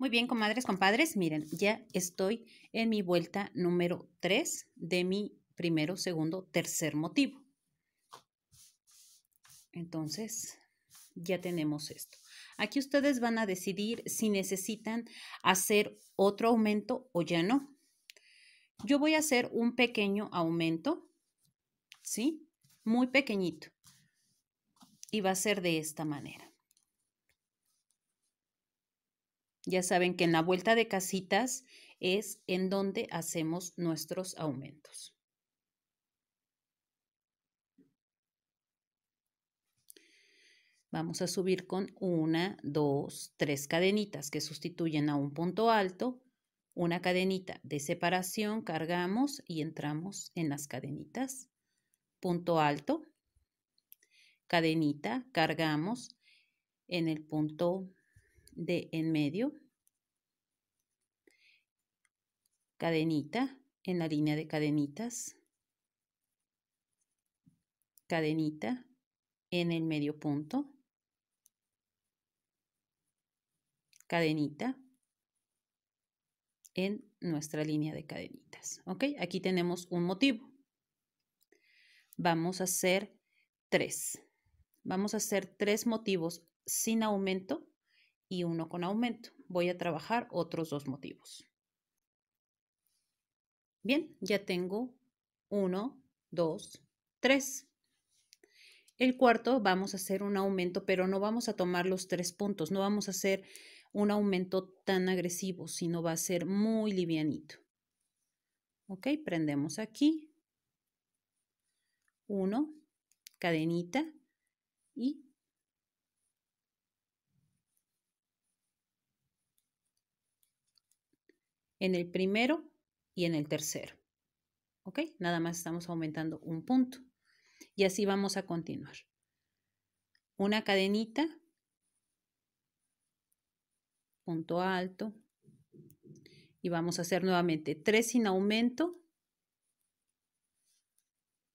Muy bien, comadres, compadres, miren, ya estoy en mi vuelta número 3 de mi primero, segundo, tercer motivo. Entonces, ya tenemos esto. Aquí ustedes van a decidir si necesitan hacer otro aumento o ya no. Yo voy a hacer un pequeño aumento, ¿sí? Muy pequeñito. Y va a ser de esta manera. Ya saben que en la vuelta de casitas es en donde hacemos nuestros aumentos. Vamos a subir con una, dos, tres cadenitas que sustituyen a un punto alto, una cadenita de separación, cargamos y entramos en las cadenitas. Punto alto, cadenita, cargamos en el punto de en medio, cadenita en la línea de cadenitas, cadenita en el medio punto, cadenita en nuestra línea de cadenitas. ¿Ok? Aquí tenemos un motivo. Vamos a hacer tres. Vamos a hacer tres motivos sin aumento y uno con aumento. Voy a trabajar otros dos motivos. Bien, ya tengo uno, dos, tres. El cuarto vamos a hacer un aumento, pero no vamos a tomar los tres puntos, no vamos a hacer un aumento tan agresivo, sino va a ser muy livianito. Ok, prendemos aquí. Uno, cadenita y en el primero y en el tercero. ¿Ok? Nada más estamos aumentando un punto. Y así vamos a continuar. Una cadenita, punto alto, y vamos a hacer nuevamente tres sin aumento,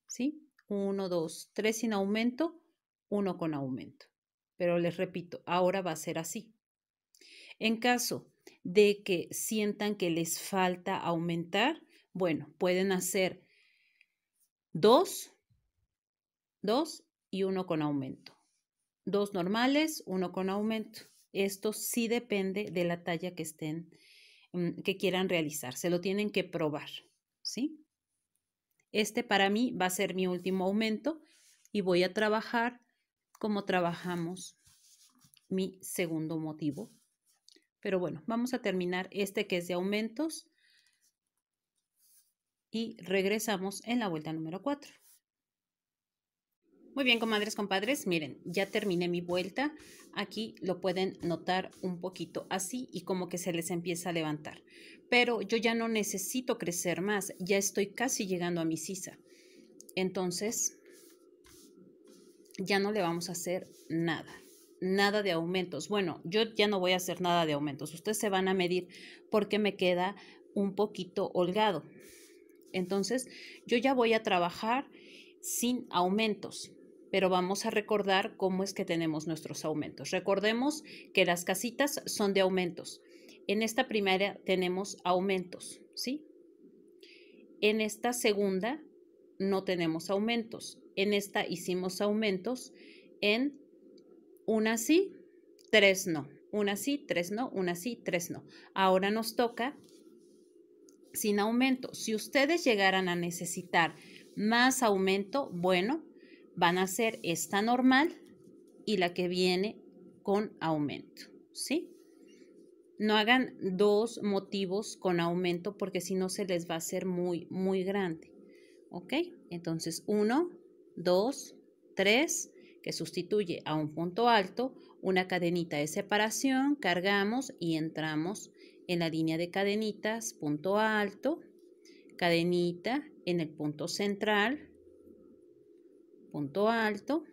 ¿sí? uno dos tres sin aumento, uno con aumento. Pero les repito, ahora va a ser así. En caso de que sientan que les falta aumentar, bueno, pueden hacer dos, dos y uno con aumento. Dos normales, uno con aumento. Esto sí depende de la talla que estén, mm, que quieran realizar. Se lo tienen que probar, ¿sí? Este para mí va a ser mi último aumento y voy a trabajar como trabajamos mi segundo motivo pero bueno, vamos a terminar este que es de aumentos y regresamos en la vuelta número 4. Muy bien, comadres, compadres, miren, ya terminé mi vuelta. Aquí lo pueden notar un poquito así y como que se les empieza a levantar. Pero yo ya no necesito crecer más, ya estoy casi llegando a mi sisa. Entonces, ya no le vamos a hacer nada nada de aumentos. Bueno, yo ya no voy a hacer nada de aumentos. Ustedes se van a medir porque me queda un poquito holgado. Entonces, yo ya voy a trabajar sin aumentos, pero vamos a recordar cómo es que tenemos nuestros aumentos. Recordemos que las casitas son de aumentos. En esta primera tenemos aumentos, ¿sí? En esta segunda no tenemos aumentos. En esta hicimos aumentos en una sí, tres no, una sí, tres no, una sí, tres no. Ahora nos toca sin aumento. Si ustedes llegaran a necesitar más aumento, bueno, van a hacer esta normal y la que viene con aumento, ¿sí? No hagan dos motivos con aumento porque si no se les va a hacer muy, muy grande, ¿ok? Entonces, uno, dos, tres, que sustituye a un punto alto una cadenita de separación, cargamos y entramos en la línea de cadenitas, punto alto, cadenita en el punto central, punto alto,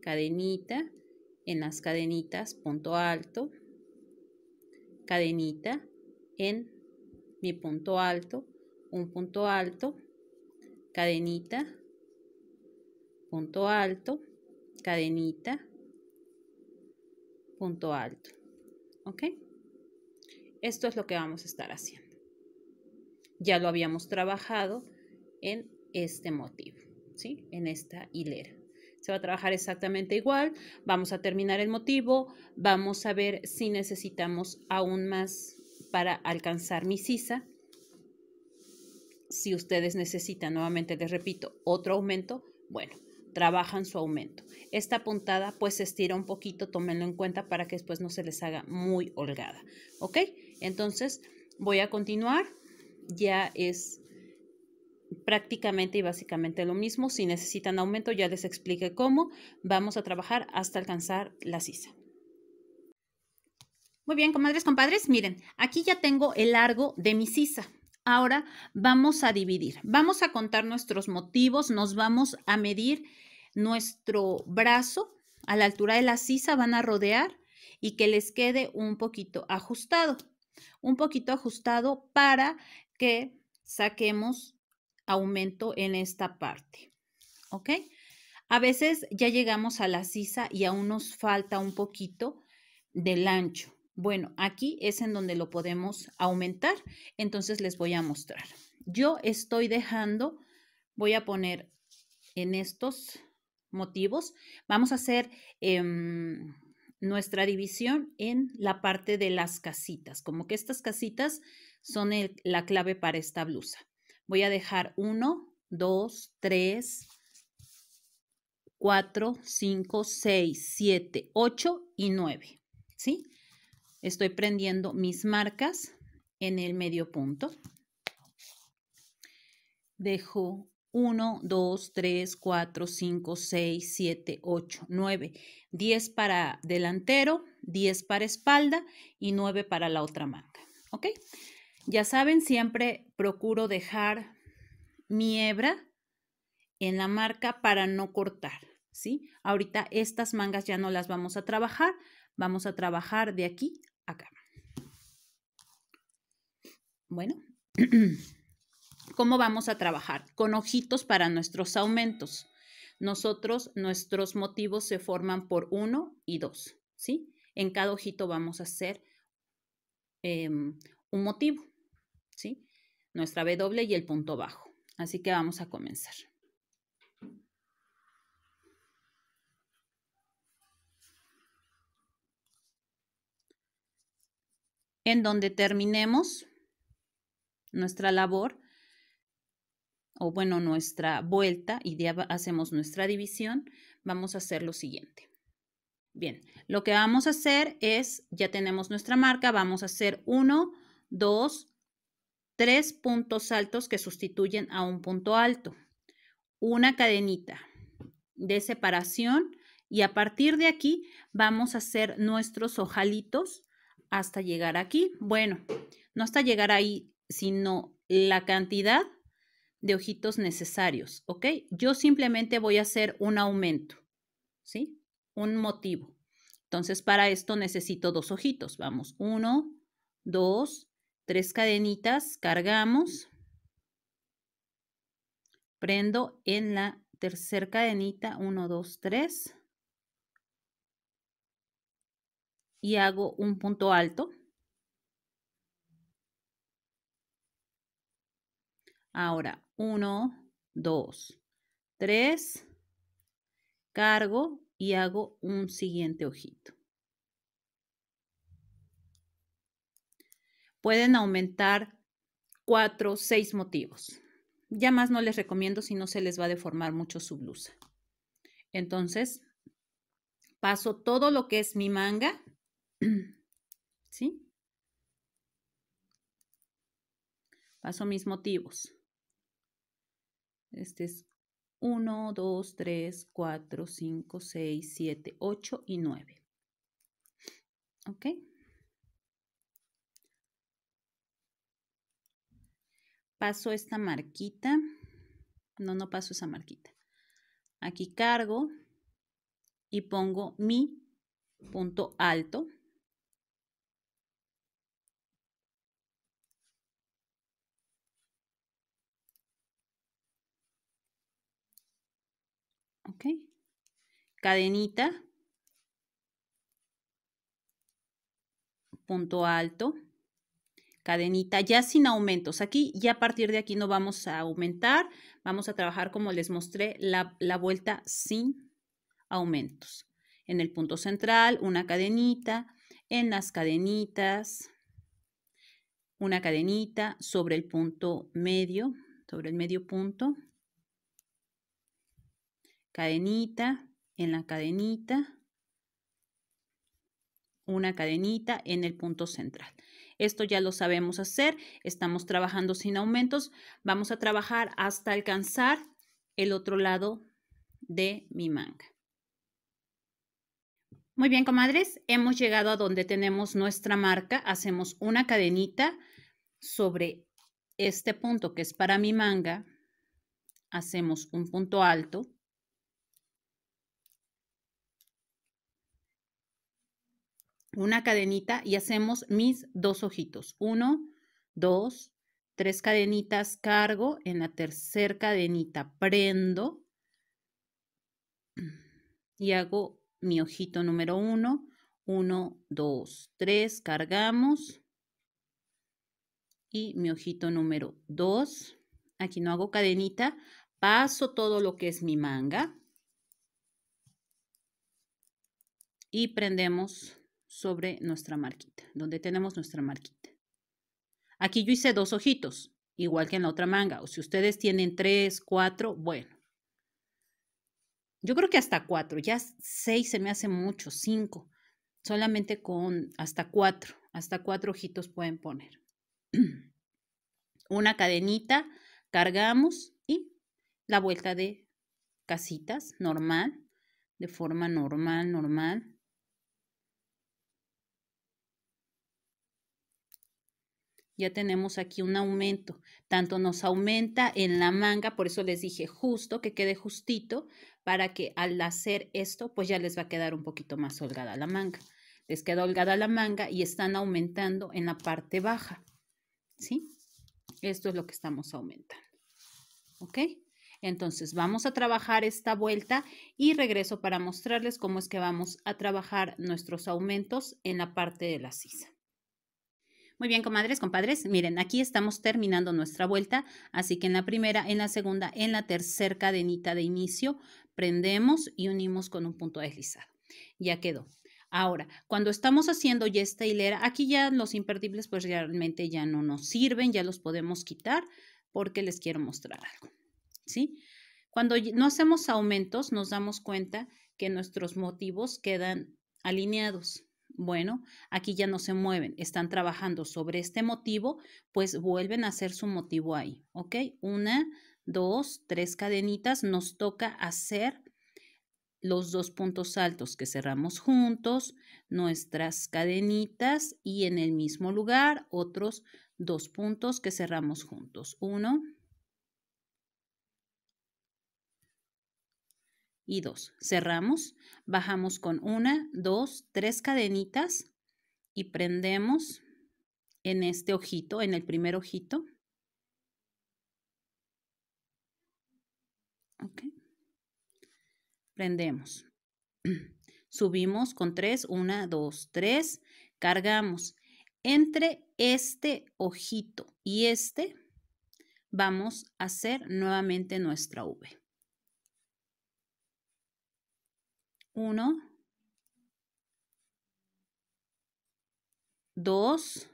cadenita en las cadenitas, punto alto, cadenita en mi punto alto, un punto alto, cadenita punto alto, cadenita, punto alto. ¿Ok? Esto es lo que vamos a estar haciendo. Ya lo habíamos trabajado en este motivo, ¿sí? En esta hilera se va a trabajar exactamente igual, vamos a terminar el motivo, vamos a ver si necesitamos aún más para alcanzar mi sisa. Si ustedes necesitan, nuevamente les repito, otro aumento, bueno, trabajan su aumento. Esta puntada pues se estira un poquito, tómenlo en cuenta para que después no se les haga muy holgada. ¿Ok? Entonces voy a continuar. Ya es prácticamente y básicamente lo mismo. Si necesitan aumento ya les expliqué cómo. Vamos a trabajar hasta alcanzar la sisa. Muy bien, comadres, compadres, miren, aquí ya tengo el largo de mi sisa. Ahora vamos a dividir, vamos a contar nuestros motivos, nos vamos a medir nuestro brazo a la altura de la sisa, van a rodear y que les quede un poquito ajustado, un poquito ajustado para que saquemos aumento en esta parte. ¿Ok? A veces ya llegamos a la sisa y aún nos falta un poquito del ancho. Bueno, aquí es en donde lo podemos aumentar, entonces les voy a mostrar. Yo estoy dejando, voy a poner en estos motivos, vamos a hacer em, nuestra división en la parte de las casitas, como que estas casitas son la clave para esta blusa. Voy a dejar 1, 2, 3, 4, 5, 6, 7, 8 y 9, ¿sí? Estoy prendiendo mis marcas en el medio punto. Dejo 1, 2, 3, 4, 5, 6, 7, 8, 9, 10 para delantero, 10 para espalda y 9 para la otra manga. ¿Ok? Ya saben, siempre procuro dejar mi hebra en la marca para no cortar, ¿sí? Ahorita estas mangas ya no las vamos a trabajar, vamos a trabajar de aquí a acá. Bueno. ¿Cómo vamos a trabajar? Con ojitos para nuestros aumentos. Nosotros, nuestros motivos se forman por uno y dos, ¿sí? En cada ojito vamos a hacer em, un motivo, ¿sí? Nuestra B doble y el punto bajo. Así que vamos a comenzar. En donde terminemos nuestra labor, o bueno, nuestra vuelta y hacemos nuestra división, vamos a hacer lo siguiente. Bien, lo que vamos a hacer es, ya tenemos nuestra marca, vamos a hacer uno dos tres puntos altos que sustituyen a un punto alto, una cadenita de separación y a partir de aquí vamos a hacer nuestros ojalitos hasta llegar aquí. Bueno, no hasta llegar ahí, sino la cantidad de ojitos necesarios, ¿ok? Yo simplemente voy a hacer un aumento, ¿sí? Un motivo. Entonces, para esto necesito dos ojitos. Vamos, uno, dos, tres cadenitas, cargamos, prendo en la tercera cadenita, uno, dos, tres, y hago un punto alto, Ahora, uno, dos, tres, cargo y hago un siguiente ojito. Pueden aumentar cuatro, seis motivos. Ya más no les recomiendo si no se les va a deformar mucho su blusa. Entonces, paso todo lo que es mi manga, ¿sí? Paso mis motivos. Este es 1, 2, 3, 4, 5, 6, 7, 8 y 9. ¿Ok? Paso esta marquita. No, no paso esa marquita. Aquí cargo y pongo mi punto alto ¿ok? Cadenita, punto alto, cadenita, ya sin aumentos. Aquí ya a partir de aquí no vamos a aumentar, vamos a trabajar como les mostré la, la vuelta sin aumentos. En el punto central, una cadenita, en las cadenitas, una cadenita sobre el punto medio, sobre el medio punto, cadenita, en la cadenita, una cadenita en el punto central. Esto ya lo sabemos hacer, estamos trabajando sin aumentos, vamos a trabajar hasta alcanzar el otro lado de mi manga. Muy bien, comadres, hemos llegado a donde tenemos nuestra marca, hacemos una cadenita sobre este punto que es para mi manga, hacemos un punto alto, una cadenita y hacemos mis dos ojitos. Uno, dos, tres cadenitas cargo, en la tercera cadenita prendo y hago mi ojito número uno. Uno, dos, tres, cargamos y mi ojito número dos. Aquí no hago cadenita, paso todo lo que es mi manga y prendemos sobre nuestra marquita, donde tenemos nuestra marquita. Aquí yo hice dos ojitos, igual que en la otra manga, o si ustedes tienen tres, cuatro, bueno. Yo creo que hasta cuatro, ya seis se me hace mucho, cinco, solamente con hasta cuatro, hasta cuatro ojitos pueden poner. Una cadenita, cargamos y la vuelta de casitas, normal, de forma normal, normal, ya tenemos aquí un aumento. Tanto nos aumenta en la manga, por eso les dije justo, que quede justito, para que al hacer esto, pues ya les va a quedar un poquito más holgada la manga. Les queda holgada la manga y están aumentando en la parte baja. ¿Sí? Esto es lo que estamos aumentando. ¿Ok? Entonces vamos a trabajar esta vuelta y regreso para mostrarles cómo es que vamos a trabajar nuestros aumentos en la parte de la sisa. Muy bien, comadres, compadres, miren, aquí estamos terminando nuestra vuelta, así que en la primera, en la segunda, en la tercera cadenita de inicio, prendemos y unimos con un punto deslizado. Ya quedó. Ahora, cuando estamos haciendo ya esta hilera, aquí ya los imperdibles pues realmente ya no nos sirven, ya los podemos quitar porque les quiero mostrar algo, ¿sí? Cuando no hacemos aumentos, nos damos cuenta que nuestros motivos quedan alineados, bueno, aquí ya no se mueven, están trabajando sobre este motivo, pues vuelven a hacer su motivo ahí, Una, dos, tres cadenitas, nos toca hacer los dos puntos altos que cerramos juntos, nuestras cadenitas y en el mismo lugar otros dos puntos que cerramos juntos. Uno, y 2. Cerramos, bajamos con 1, 2, 3 cadenitas y prendemos en este ojito, en el primer ojito. Okay. Prendemos. Subimos con 3, 1, 2, 3, cargamos. Entre este ojito y este, vamos a hacer nuevamente nuestra V. uno 2,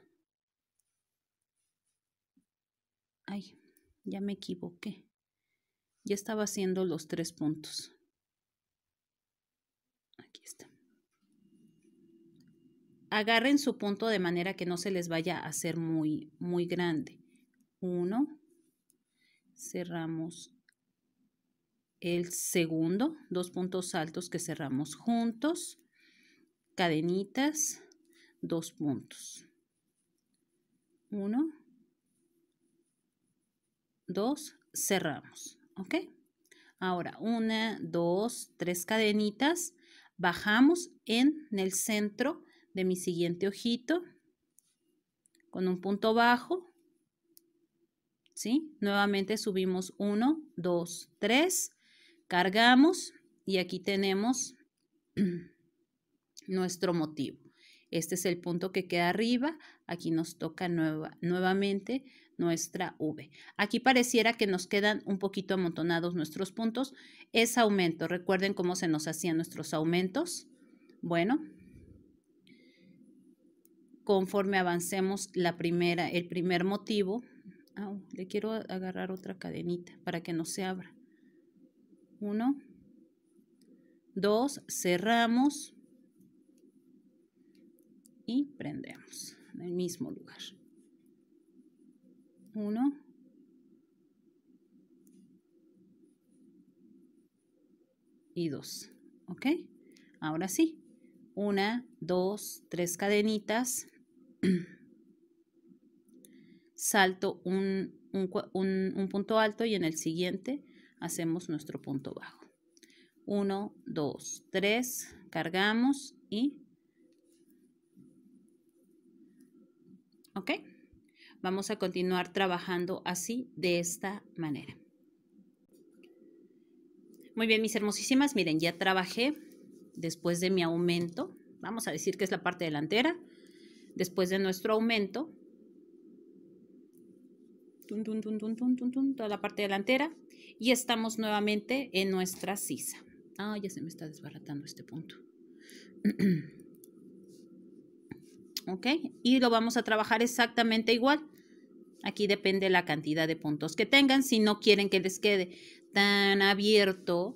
ay, ya me equivoqué, ya estaba haciendo los tres puntos. Aquí está. Agarren su punto de manera que no se les vaya a hacer muy, muy grande. 1, cerramos el segundo, dos puntos altos que cerramos juntos, cadenitas, dos puntos. Uno, dos, cerramos, ¿ok? Ahora, una, dos, tres cadenitas, bajamos en el centro de mi siguiente ojito con un punto bajo, ¿sí? Nuevamente subimos uno dos tres Cargamos y aquí tenemos nuestro motivo. Este es el punto que queda arriba. Aquí nos toca nueva, nuevamente nuestra V. Aquí pareciera que nos quedan un poquito amontonados nuestros puntos. Es aumento. Recuerden cómo se nos hacían nuestros aumentos. Bueno, conforme avancemos la primera, el primer motivo, le quiero agarrar otra cadenita para que no se abra. 1, 2, cerramos y prendemos en el mismo lugar. 1, y 2, ¿ok? Ahora sí, una, dos, tres cadenitas, salto un, un, un, un punto alto y en el siguiente hacemos nuestro punto bajo. 1, 2, 3, cargamos y... ¿Ok? Vamos a continuar trabajando así, de esta manera. Muy bien, mis hermosísimas, miren, ya trabajé después de mi aumento, vamos a decir que es la parte delantera, después de nuestro aumento, Tun, tun, tun, toda la parte delantera. Y estamos nuevamente en nuestra sisa. Ah, ya se me está desbaratando este punto. ok, y lo vamos a trabajar exactamente igual. Aquí depende la cantidad de puntos que tengan. Si no quieren que les quede tan abierto,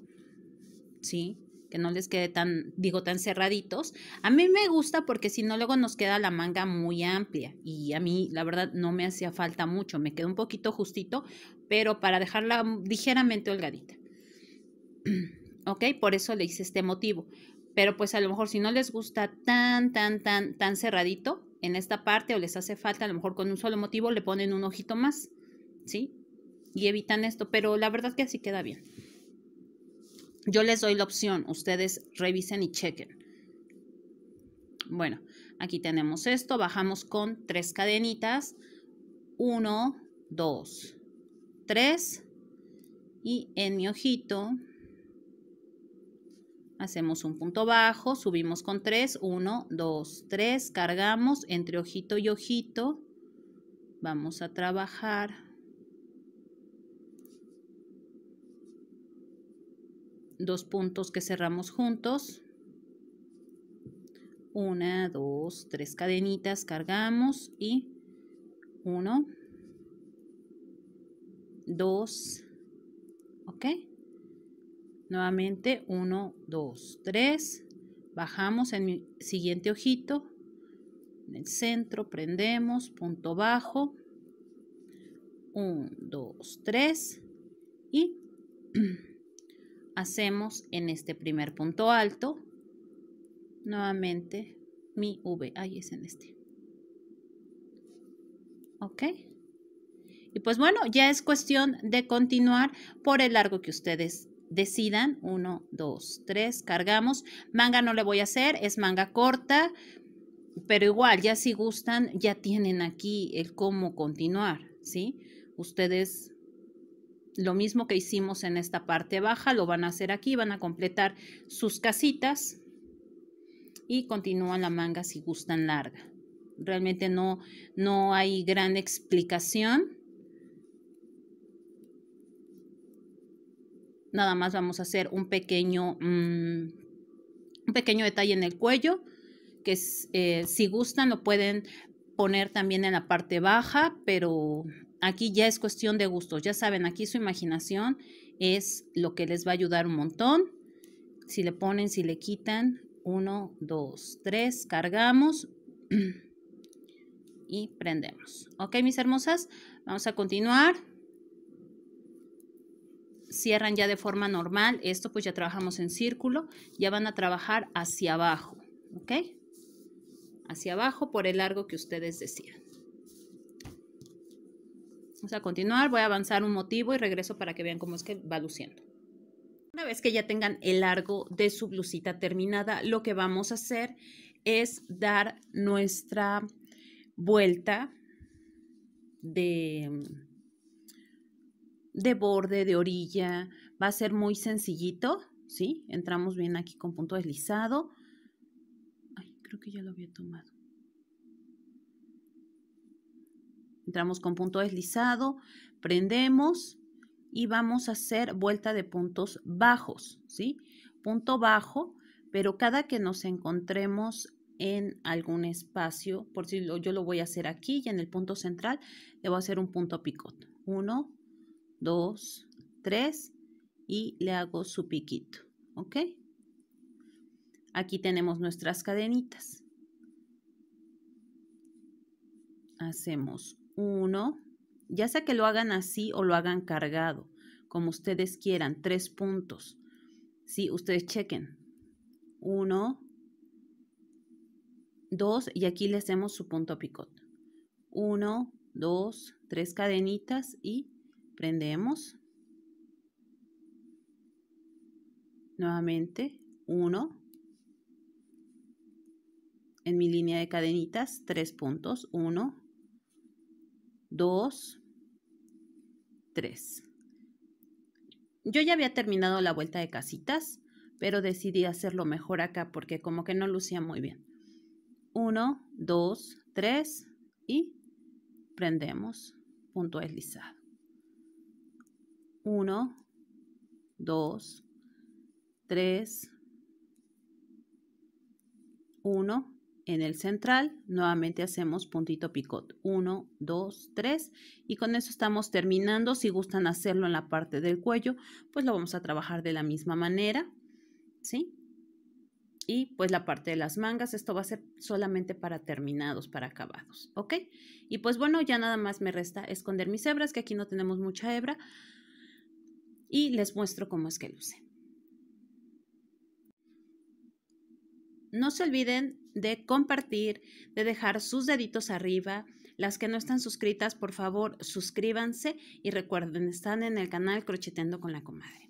¿sí? que no les quede tan, digo, tan cerraditos. A mí me gusta porque si no, luego nos queda la manga muy amplia y a mí, la verdad, no me hacía falta mucho, me quedó un poquito justito, pero para dejarla ligeramente holgadita. ¿Ok? Por eso le hice este motivo. Pero pues a lo mejor si no les gusta tan, tan, tan, tan cerradito en esta parte o les hace falta, a lo mejor con un solo motivo le ponen un ojito más, ¿sí? Y evitan esto, pero la verdad que así queda bien. Yo les doy la opción, ustedes revisen y chequen. Bueno, aquí tenemos esto, bajamos con tres cadenitas, uno, dos, tres, y en mi ojito hacemos un punto bajo, subimos con tres, uno, dos, tres, cargamos entre ojito y ojito, vamos a trabajar dos puntos que cerramos juntos 1 2 3 cadenitas cargamos y 1 2 ok nuevamente 1 2 3 bajamos en el siguiente ojito en el centro prendemos punto bajo 1 2 3 y hacemos en este primer punto alto, nuevamente mi V, ahí es en este. ¿Ok? Y pues bueno, ya es cuestión de continuar por el largo que ustedes decidan. 1, dos, tres, cargamos. Manga no le voy a hacer, es manga corta, pero igual, ya si gustan, ya tienen aquí el cómo continuar, ¿sí? Ustedes lo mismo que hicimos en esta parte baja, lo van a hacer aquí, van a completar sus casitas y continúan la manga si gustan larga. Realmente no, no hay gran explicación. Nada más vamos a hacer un pequeño, mm, un pequeño detalle en el cuello, que eh, si gustan lo pueden poner también en la parte baja, pero aquí ya es cuestión de gustos. Ya saben, aquí su imaginación es lo que les va a ayudar un montón. Si le ponen, si le quitan. uno, dos, tres, cargamos y prendemos. Ok, mis hermosas, vamos a continuar. Cierran ya de forma normal. Esto pues ya trabajamos en círculo. Ya van a trabajar hacia abajo. Ok, hacia abajo por el largo que ustedes decían. Vamos a continuar, voy a avanzar un motivo y regreso para que vean cómo es que va luciendo. Una vez que ya tengan el largo de su blusita terminada, lo que vamos a hacer es dar nuestra vuelta de, de borde, de orilla. Va a ser muy sencillito, ¿sí? Entramos bien aquí con punto deslizado. Ay, creo que ya lo había tomado. Entramos con punto deslizado, prendemos y vamos a hacer vuelta de puntos bajos, ¿sí? Punto bajo, pero cada que nos encontremos en algún espacio, por si yo lo voy a hacer aquí y en el punto central, le voy a hacer un punto picot. Uno, dos, tres y le hago su piquito, ¿ok? Aquí tenemos nuestras cadenitas. Hacemos uno, ya sea que lo hagan así o lo hagan cargado, como ustedes quieran, tres puntos. si ustedes chequen. Uno, dos, y aquí le hacemos su punto picot. Uno, dos, tres cadenitas y prendemos. Nuevamente, uno. En mi línea de cadenitas, tres puntos, uno, 2, 3. Yo ya había terminado la vuelta de casitas, pero decidí hacerlo mejor acá porque como que no lucía muy bien. 1, 2, 3 y prendemos punto deslizado. 1, 2, 3, 1, en el central, nuevamente hacemos puntito picot. 1, 2, 3 y con eso estamos terminando. Si gustan hacerlo en la parte del cuello, pues lo vamos a trabajar de la misma manera, ¿sí? Y pues la parte de las mangas, esto va a ser solamente para terminados, para acabados, ¿ok? Y pues bueno, ya nada más me resta esconder mis hebras, que aquí no tenemos mucha hebra. Y les muestro cómo es que luce. No se olviden de compartir, de dejar sus deditos arriba. Las que no están suscritas, por favor, suscríbanse y recuerden, están en el canal Crochetendo con la Comadre.